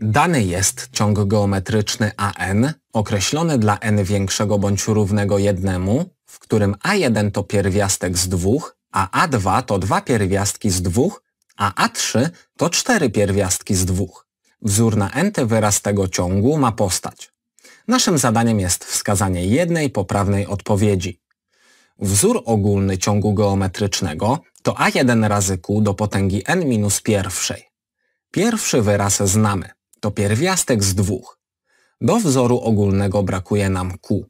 Dany jest ciąg geometryczny AN określony dla n większego bądź równego jednemu, w którym A1 to pierwiastek z dwóch, a A2 to dwa pierwiastki z dwóch, a A3 to cztery pierwiastki z dwóch. Wzór na nty wyraz tego ciągu ma postać. Naszym zadaniem jest wskazanie jednej poprawnej odpowiedzi. Wzór ogólny ciągu geometrycznego to A1 razy Q do potęgi n minus pierwszej. Pierwszy wyraz znamy. To pierwiastek z dwóch. Do wzoru ogólnego brakuje nam Q.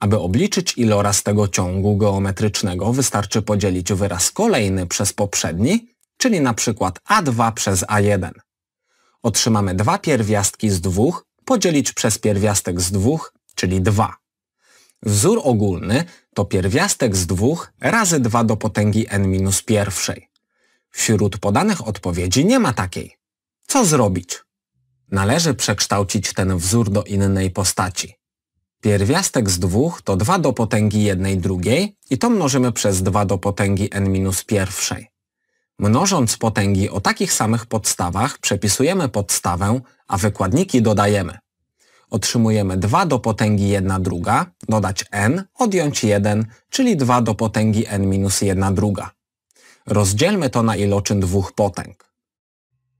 Aby obliczyć iloraz tego ciągu geometrycznego wystarczy podzielić wyraz kolejny przez poprzedni, czyli na przykład A2 przez A1. Otrzymamy dwa pierwiastki z dwóch podzielić przez pierwiastek z dwóch, czyli 2. Wzór ogólny to pierwiastek z 2 razy 2 do potęgi n minus pierwszej. Wśród podanych odpowiedzi nie ma takiej. Co zrobić? Należy przekształcić ten wzór do innej postaci. Pierwiastek z dwóch to 2 do potęgi jednej drugiej i to mnożymy przez 2 do potęgi n minus pierwszej. Mnożąc potęgi o takich samych podstawach przepisujemy podstawę, a wykładniki dodajemy. Otrzymujemy 2 do potęgi 1 druga, dodać n, odjąć 1, czyli 2 do potęgi n minus 1 druga. Rozdzielmy to na iloczyn dwóch potęg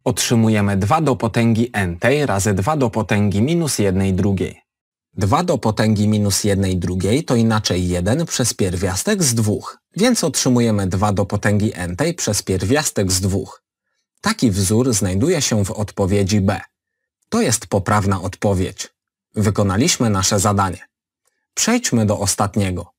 otrzymujemy 2 do potęgi n tej razy 2 do potęgi minus 1 drugiej. 2 do potęgi minus 1 drugiej to inaczej 1 przez pierwiastek z 2, więc otrzymujemy 2 do potęgi n tej przez pierwiastek z 2. Taki wzór znajduje się w odpowiedzi B. To jest poprawna odpowiedź. Wykonaliśmy nasze zadanie. Przejdźmy do ostatniego.